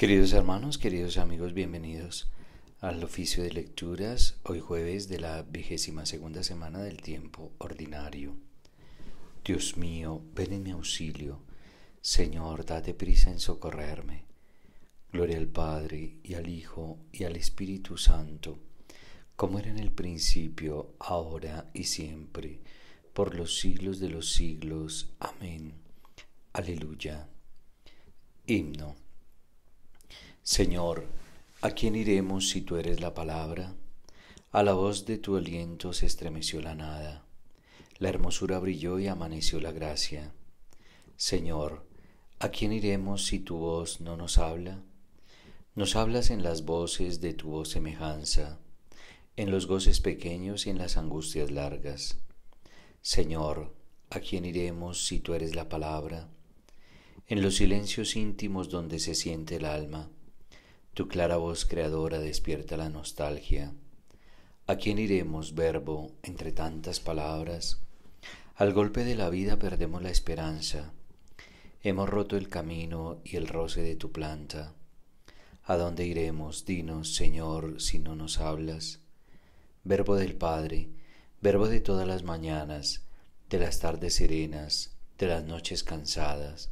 Queridos hermanos, queridos amigos, bienvenidos al oficio de lecturas, hoy jueves de la vigésima segunda semana del tiempo ordinario. Dios mío, ven en mi auxilio. Señor, date prisa en socorrerme. Gloria al Padre, y al Hijo, y al Espíritu Santo, como era en el principio, ahora y siempre, por los siglos de los siglos. Amén. Aleluya. Himno. Señor, ¿a quién iremos si tú eres la palabra? A la voz de tu aliento se estremeció la nada, la hermosura brilló y amaneció la gracia. Señor, ¿a quién iremos si tu voz no nos habla? Nos hablas en las voces de tu voz semejanza, en los goces pequeños y en las angustias largas. Señor, ¿a quién iremos si tú eres la palabra? En los silencios íntimos donde se siente el alma tu clara voz creadora despierta la nostalgia. ¿A quién iremos, verbo, entre tantas palabras? Al golpe de la vida perdemos la esperanza. Hemos roto el camino y el roce de tu planta. ¿A dónde iremos, dinos, Señor, si no nos hablas? Verbo del Padre, verbo de todas las mañanas, de las tardes serenas, de las noches cansadas.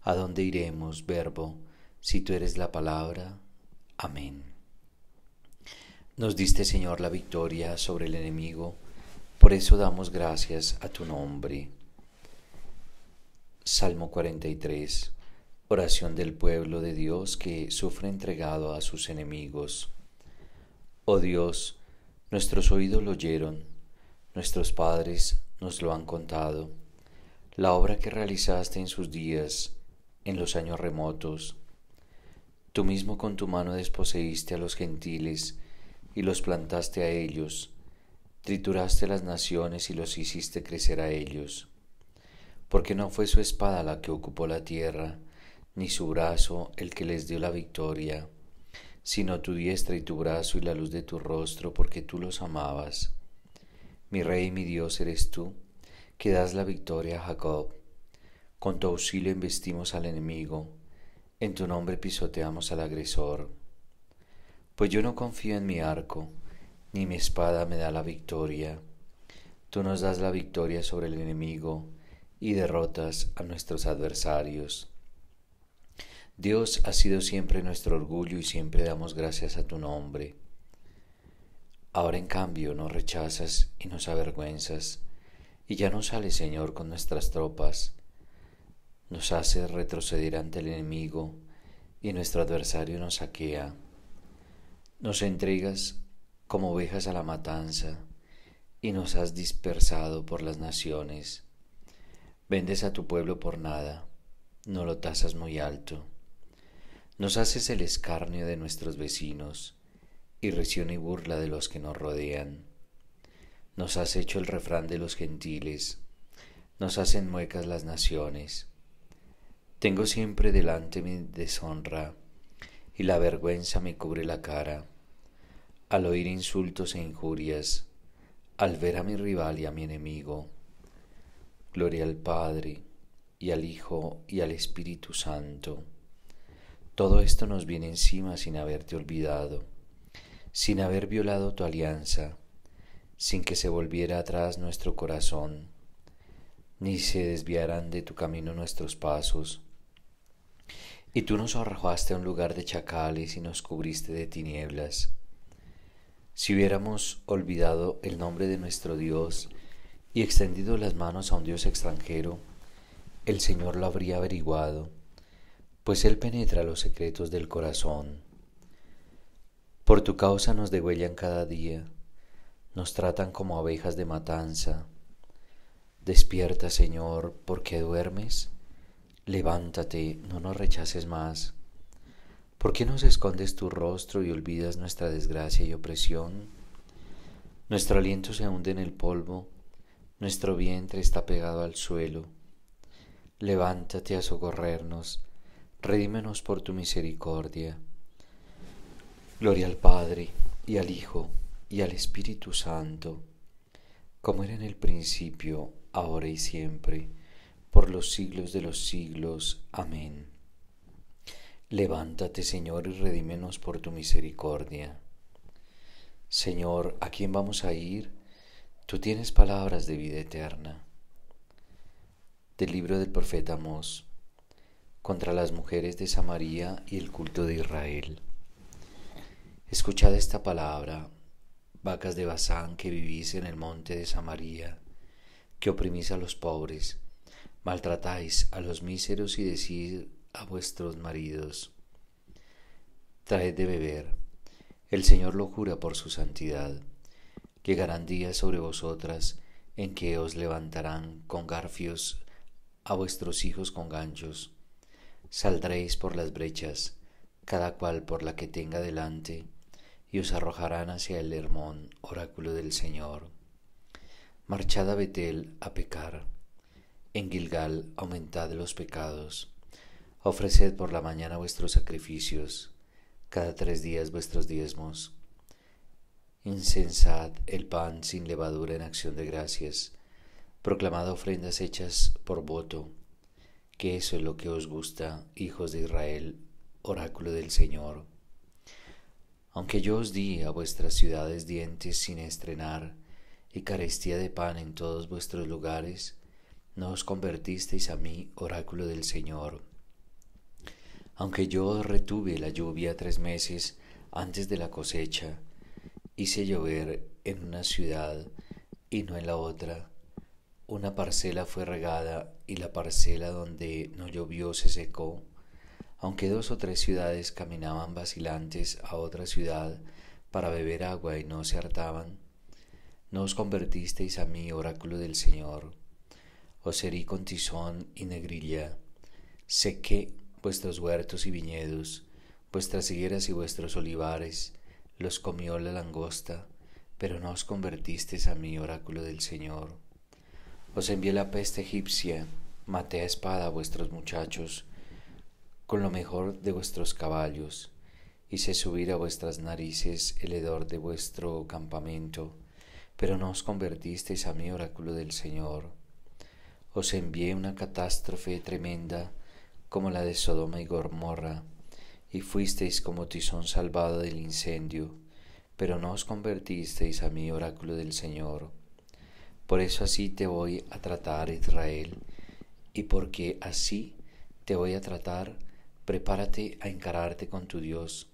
¿A dónde iremos, verbo? si tú eres la palabra. Amén. Nos diste, Señor, la victoria sobre el enemigo, por eso damos gracias a tu nombre. Salmo 43. Oración del pueblo de Dios que sufre entregado a sus enemigos. Oh Dios, nuestros oídos lo oyeron, nuestros padres nos lo han contado, la obra que realizaste en sus días, en los años remotos, Tú mismo con tu mano desposeíste a los gentiles y los plantaste a ellos, trituraste las naciones y los hiciste crecer a ellos. Porque no fue su espada la que ocupó la tierra, ni su brazo el que les dio la victoria, sino tu diestra y tu brazo y la luz de tu rostro, porque tú los amabas. Mi rey y mi Dios eres tú, que das la victoria a Jacob. Con tu auxilio embestimos al enemigo en tu nombre pisoteamos al agresor, pues yo no confío en mi arco, ni mi espada me da la victoria. Tú nos das la victoria sobre el enemigo y derrotas a nuestros adversarios. Dios ha sido siempre nuestro orgullo y siempre damos gracias a tu nombre. Ahora en cambio nos rechazas y nos avergüenzas, y ya no sales, Señor, con nuestras tropas, nos haces retroceder ante el enemigo y nuestro adversario nos saquea. Nos entregas como ovejas a la matanza y nos has dispersado por las naciones. Vendes a tu pueblo por nada, no lo tasas muy alto. Nos haces el escarnio de nuestros vecinos, y irrisión y burla de los que nos rodean. Nos has hecho el refrán de los gentiles, nos hacen muecas las naciones. Tengo siempre delante mi deshonra y la vergüenza me cubre la cara. Al oír insultos e injurias, al ver a mi rival y a mi enemigo, gloria al Padre y al Hijo y al Espíritu Santo. Todo esto nos viene encima sin haberte olvidado, sin haber violado tu alianza, sin que se volviera atrás nuestro corazón, ni se desviaran de tu camino nuestros pasos y tú nos arrojaste a un lugar de chacales y nos cubriste de tinieblas. Si hubiéramos olvidado el nombre de nuestro Dios y extendido las manos a un Dios extranjero, el Señor lo habría averiguado, pues Él penetra los secretos del corazón. Por tu causa nos degüellan cada día, nos tratan como abejas de matanza. Despierta, Señor, porque duermes? Levántate, no nos rechaces más. ¿Por qué nos escondes tu rostro y olvidas nuestra desgracia y opresión? Nuestro aliento se hunde en el polvo, nuestro vientre está pegado al suelo. Levántate a socorrernos, redímenos por tu misericordia. Gloria al Padre, y al Hijo, y al Espíritu Santo, como era en el principio, ahora y siempre por los siglos de los siglos. Amén. Levántate, Señor, y redímenos por tu misericordia. Señor, ¿a quién vamos a ir? Tú tienes palabras de vida eterna. Del libro del profeta Mos, contra las mujeres de Samaria y el culto de Israel. Escuchad esta palabra, vacas de Bazán que vivís en el monte de Samaria, que oprimís a los pobres maltratáis a los míseros y decís a vuestros maridos, traed de beber. El Señor lo jura por su santidad. Llegarán días sobre vosotras en que os levantarán con garfios a vuestros hijos con ganchos. Saldréis por las brechas, cada cual por la que tenga delante, y os arrojarán hacia el Hermón, oráculo del Señor. Marchad a Betel a pecar en Gilgal aumentad los pecados. Ofreced por la mañana vuestros sacrificios, cada tres días vuestros diezmos. Incensad el pan sin levadura en acción de gracias. Proclamad ofrendas hechas por voto, que eso es lo que os gusta, hijos de Israel, oráculo del Señor. Aunque yo os di a vuestras ciudades dientes sin estrenar y carestía de pan en todos vuestros lugares, no os convertisteis a mí, oráculo del Señor. Aunque yo retuve la lluvia tres meses antes de la cosecha, hice llover en una ciudad y no en la otra. Una parcela fue regada y la parcela donde no llovió se secó. Aunque dos o tres ciudades caminaban vacilantes a otra ciudad para beber agua y no se hartaban, no os convertisteis a mí, oráculo del Señor os herí con tizón y negrilla, sequé vuestros huertos y viñedos, vuestras higueras y vuestros olivares, los comió la langosta, pero no os convertisteis a mí, oráculo del Señor. Os envié la peste egipcia, maté a espada a vuestros muchachos, con lo mejor de vuestros caballos, hice subir a vuestras narices el hedor de vuestro campamento, pero no os convertisteis a mí, oráculo del Señor os envié una catástrofe tremenda como la de Sodoma y Gormorra, y fuisteis como tizón salvado del incendio, pero no os convertisteis a mi oráculo del Señor. Por eso así te voy a tratar, Israel, y porque así te voy a tratar, prepárate a encararte con tu Dios.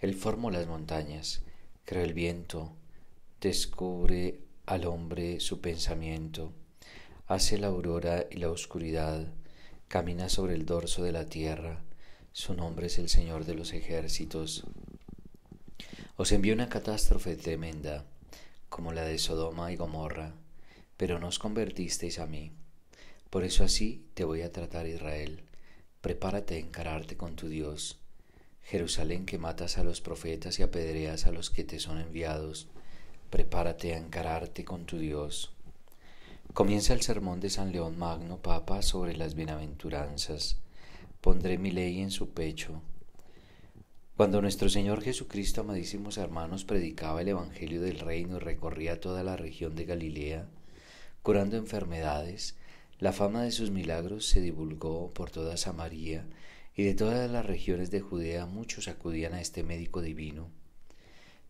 Él formó las montañas, creó el viento, descubre al hombre su pensamiento Hace la aurora y la oscuridad, camina sobre el dorso de la tierra. Su nombre es el Señor de los ejércitos. Os envió una catástrofe tremenda, como la de Sodoma y Gomorra, pero no os convertisteis a mí. Por eso así te voy a tratar, Israel. Prepárate a encararte con tu Dios. Jerusalén que matas a los profetas y apedreas a los que te son enviados, prepárate a encararte con tu Dios. Comienza el sermón de San León Magno, Papa, sobre las bienaventuranzas. Pondré mi ley en su pecho. Cuando nuestro Señor Jesucristo, amadísimos hermanos, predicaba el Evangelio del Reino y recorría toda la región de Galilea, curando enfermedades, la fama de sus milagros se divulgó por toda Samaria y de todas las regiones de Judea muchos acudían a este médico divino.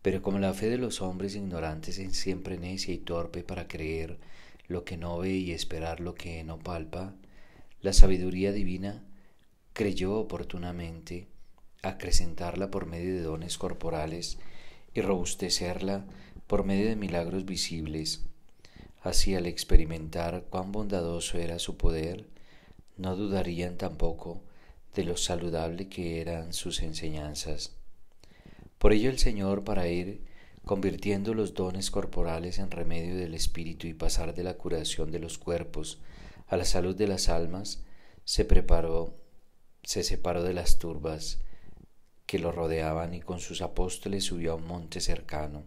Pero como la fe de los hombres ignorantes es siempre necia y torpe para creer, lo que no ve y esperar lo que no palpa, la sabiduría divina creyó oportunamente acrecentarla por medio de dones corporales y robustecerla por medio de milagros visibles. Así al experimentar cuán bondadoso era su poder, no dudarían tampoco de lo saludable que eran sus enseñanzas. Por ello el Señor, para ir convirtiendo los dones corporales en remedio del espíritu y pasar de la curación de los cuerpos a la salud de las almas, se preparó, se separó de las turbas que lo rodeaban y con sus apóstoles subió a un monte cercano.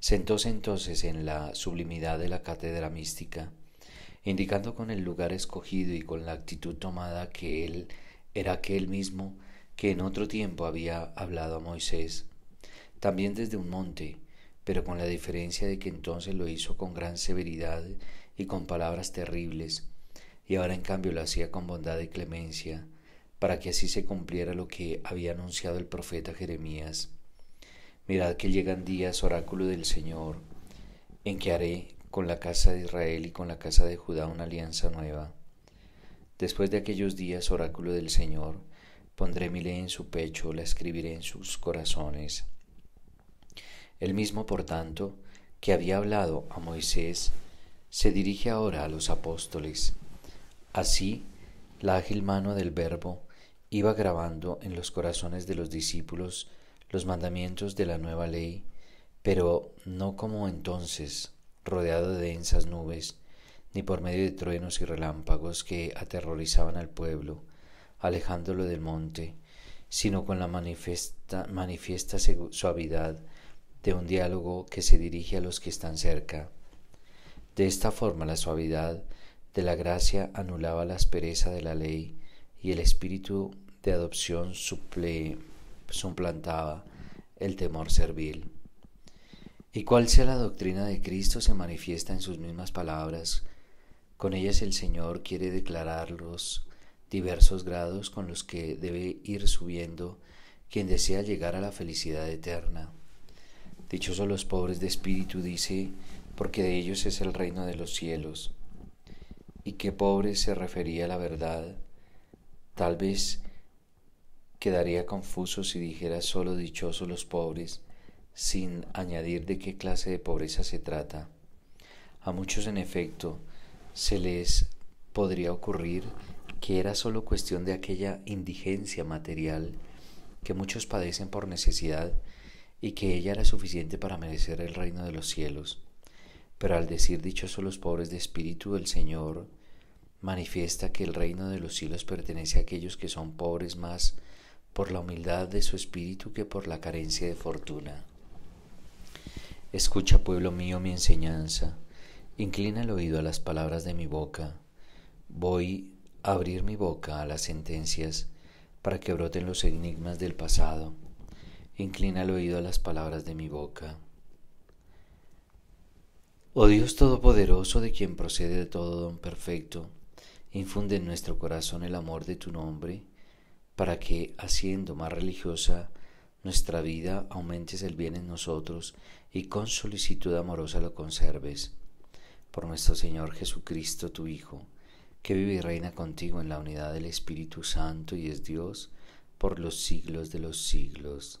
Sentóse entonces en la sublimidad de la cátedra mística, indicando con el lugar escogido y con la actitud tomada que él era aquel mismo que en otro tiempo había hablado a Moisés también desde un monte, pero con la diferencia de que entonces lo hizo con gran severidad y con palabras terribles, y ahora en cambio lo hacía con bondad y clemencia, para que así se cumpliera lo que había anunciado el profeta Jeremías. Mirad que llegan días, oráculo del Señor, en que haré con la casa de Israel y con la casa de Judá una alianza nueva. Después de aquellos días, oráculo del Señor, pondré mi ley en su pecho, la escribiré en sus corazones el mismo, por tanto, que había hablado a Moisés, se dirige ahora a los apóstoles. Así, la ágil mano del Verbo iba grabando en los corazones de los discípulos los mandamientos de la nueva ley, pero no como entonces, rodeado de densas nubes, ni por medio de truenos y relámpagos que aterrorizaban al pueblo, alejándolo del monte, sino con la manifiesta, manifiesta suavidad de un diálogo que se dirige a los que están cerca. De esta forma la suavidad de la gracia anulaba la aspereza de la ley y el espíritu de adopción suplantaba el temor servil. Y cual sea la doctrina de Cristo se manifiesta en sus mismas palabras. Con ellas el Señor quiere declarar los diversos grados con los que debe ir subiendo quien desea llegar a la felicidad eterna. Dichosos los pobres de espíritu, dice, porque de ellos es el reino de los cielos. ¿Y qué pobres se refería a la verdad? Tal vez quedaría confuso si dijera solo dichosos los pobres, sin añadir de qué clase de pobreza se trata. A muchos, en efecto, se les podría ocurrir que era solo cuestión de aquella indigencia material que muchos padecen por necesidad y que ella era suficiente para merecer el reino de los cielos. Pero al decir dichosos los pobres de espíritu, el Señor manifiesta que el reino de los cielos pertenece a aquellos que son pobres más por la humildad de su espíritu que por la carencia de fortuna. Escucha, pueblo mío, mi enseñanza, inclina el oído a las palabras de mi boca. Voy a abrir mi boca a las sentencias para que broten los enigmas del pasado Inclina el oído a las palabras de mi boca. Oh Dios Todopoderoso, de quien procede todo don perfecto, infunde en nuestro corazón el amor de tu nombre, para que, haciendo más religiosa nuestra vida, aumentes el bien en nosotros y con solicitud amorosa lo conserves. Por nuestro Señor Jesucristo, tu Hijo, que vive y reina contigo en la unidad del Espíritu Santo y es Dios por los siglos de los siglos.